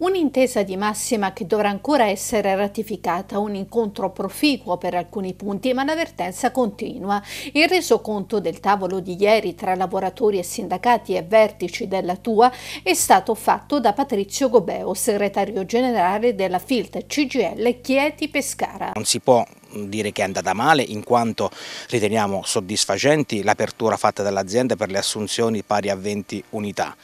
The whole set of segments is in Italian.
Un'intesa di massima che dovrà ancora essere ratificata, un incontro proficuo per alcuni punti, ma l'avvertenza continua. Il resoconto del tavolo di ieri tra lavoratori e sindacati e vertici della TUA è stato fatto da Patrizio Gobeo, segretario generale della FILT CGL Chieti Pescara. Non si può dire che è andata male in quanto riteniamo soddisfacenti l'apertura fatta dall'azienda per le assunzioni pari a 20 unità.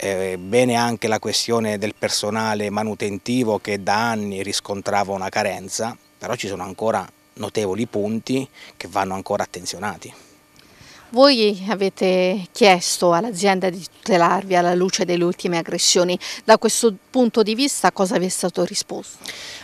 Eh, bene anche la questione del personale manutentivo che da anni riscontrava una carenza, però ci sono ancora notevoli punti che vanno ancora attenzionati. Voi avete chiesto all'azienda di tutelarvi alla luce delle ultime aggressioni, da questo punto di vista cosa vi è stato risposto?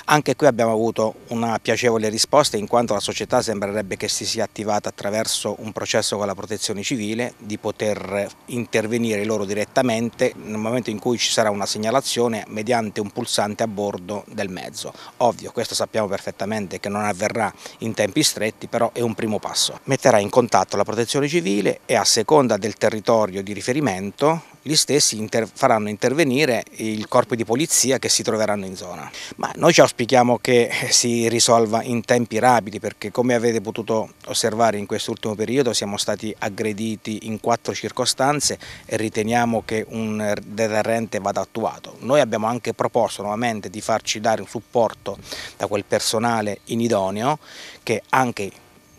Anche qui abbiamo avuto una piacevole risposta in quanto la società sembrerebbe che si sia attivata attraverso un processo con la protezione civile di poter intervenire loro direttamente nel momento in cui ci sarà una segnalazione mediante un pulsante a bordo del mezzo. Ovvio, questo sappiamo perfettamente che non avverrà in tempi stretti, però è un primo passo. Metterà in contatto la protezione civile civile e a seconda del territorio di riferimento gli stessi inter faranno intervenire il corpo di polizia che si troveranno in zona. Ma noi ci auspichiamo che si risolva in tempi rapidi perché come avete potuto osservare in quest'ultimo periodo siamo stati aggrediti in quattro circostanze e riteniamo che un deterrente vada attuato. Noi abbiamo anche proposto nuovamente di farci dare un supporto da quel personale inidoneo che anche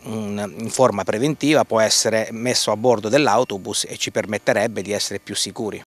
un, in forma preventiva può essere messo a bordo dell'autobus e ci permetterebbe di essere più sicuri.